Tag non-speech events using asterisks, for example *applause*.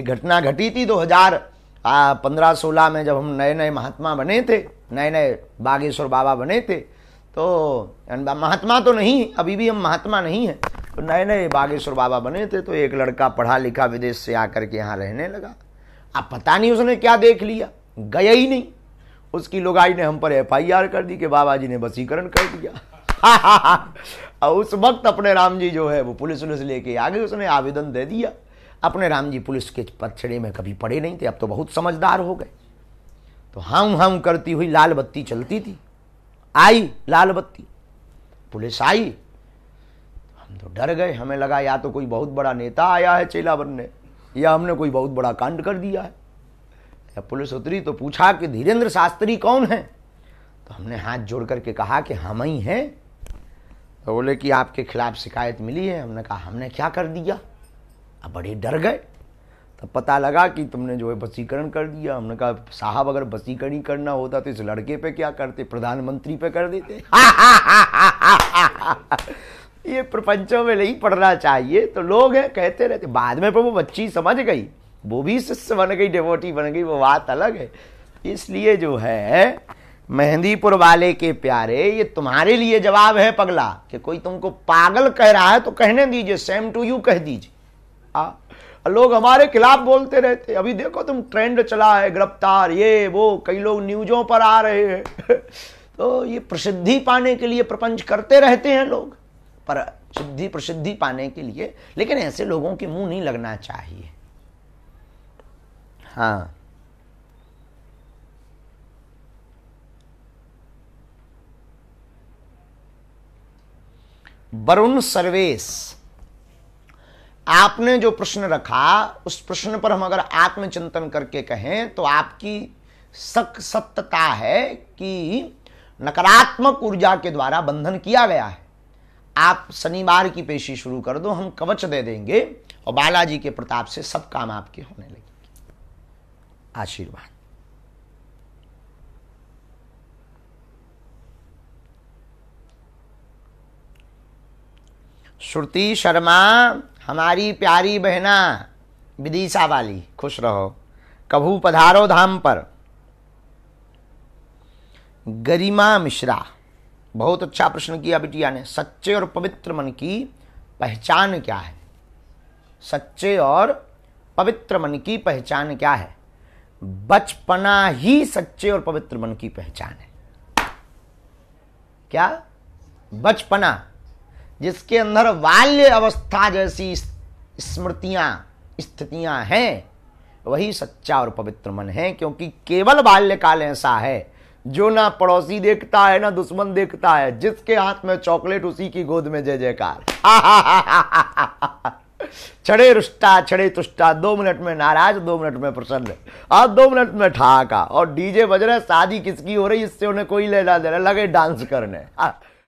एक घटना घटी थी 2015-16 में जब हम नए नए महात्मा बने थे नए नए बागेश्वर बाबा बने थे तो महात्मा तो नहीं अभी भी हम महात्मा नहीं हैं तो नए नए बागेश्वर बाबा बने थे तो एक लड़का पढ़ा लिखा विदेश से आकर के यहाँ रहने लगा अब पता नहीं उसने क्या देख लिया गया ही नहीं उसकी लुगाई ने हम पर आर कर दी कि बाबा जी ने वसीकरण कर दिया और *laughs* उस वक्त अपने राम जी जो है वो पुलिस उलिस लेके आ गए उसने आवेदन दे दिया अपने राम जी पुलिस के पछड़े में कभी पड़े नहीं थे अब तो बहुत समझदार हो गए तो हम हम करती हुई लाल बत्ती चलती थी आई लाल बत्ती पुलिस आई हम तो डर गए हमें लगा या तो कोई बहुत बड़ा नेता आया है चेलावर ने या हमने कोई बहुत बड़ा कांड कर दिया है या पुलिस उतरी तो पूछा कि धीरेन्द्र शास्त्री कौन है तो हमने हाथ जोड़ करके कहा कि हम ही हैं तो बोले कि आपके खिलाफ शिकायत मिली है हमने कहा हमने क्या कर दिया अब बड़े डर गए तब पता लगा कि तुमने जो है वसीकरण कर दिया हमने कहा साहब अगर वसीकरण ही करना होता तो इस लड़के पे क्या करते प्रधानमंत्री पे कर देते *laughs* ये प्रपंचों में नहीं पढ़ना चाहिए तो लोग हैं कहते रहते बाद में प्रभु वो बच्ची समझ गई वो भी शिष्य बन गई डेवोटी बन गई वो बात अलग है इसलिए जो है मेहंदीपुर वाले के प्यारे ये तुम्हारे लिए जवाब है पगला कि कोई तुमको पागल कह रहा है तो कहने दीजिए सेम टू यू कह दीजिए हाँ। लोग हमारे खिलाफ बोलते रहते अभी देखो तुम ट्रेंड चला है गिरफ्तार ये वो कई लोग न्यूजों पर आ रहे हैं *laughs* तो ये प्रसिद्धि पाने के लिए प्रपंच करते रहते हैं लोग पर सिद्धि प्रसिद्धि पाने के लिए लेकिन ऐसे लोगों के मुंह नहीं लगना चाहिए हाँ वरुण सर्वेश आपने जो प्रश्न रखा उस प्रश्न पर हम अगर आत्मचिंतन करके कहें तो आपकी सक सत्यता है कि नकारात्मक ऊर्जा के द्वारा बंधन किया गया है आप शनिवार की पेशी शुरू कर दो हम कवच दे देंगे और बालाजी के प्रताप से सब काम आपके होने लगेंगे आशीर्वाद श्रुति शर्मा हमारी प्यारी बहना विदिशा वाली खुश रहो कभू पधारो धाम पर गरिमा मिश्रा बहुत अच्छा प्रश्न किया बिटिया ने सच्चे और पवित्र मन की पहचान क्या है सच्चे और पवित्र मन की पहचान क्या है बचपना ही सच्चे और पवित्र मन की पहचान है क्या बचपना जिसके अंदर बाल्य अवस्था जैसी स्मृतियां स्थितियां हैं वही सच्चा और पवित्र मन है क्योंकि केवल बाल्यकाल ऐसा है जो ना पड़ोसी देखता है ना दुश्मन देखता है जिसके हाथ में चॉकलेट उसी की गोद में जय जयकार *laughs* छड़े रुष्टा छड़े तुष्टा दो मिनट में नाराज दो मिनट में प्रसन्न और दो मिनट में ठहाका और डीजे बज रहे शादी किसकी हो रही इससे उन्हें कोई लेना देना लगे डांस करने *laughs*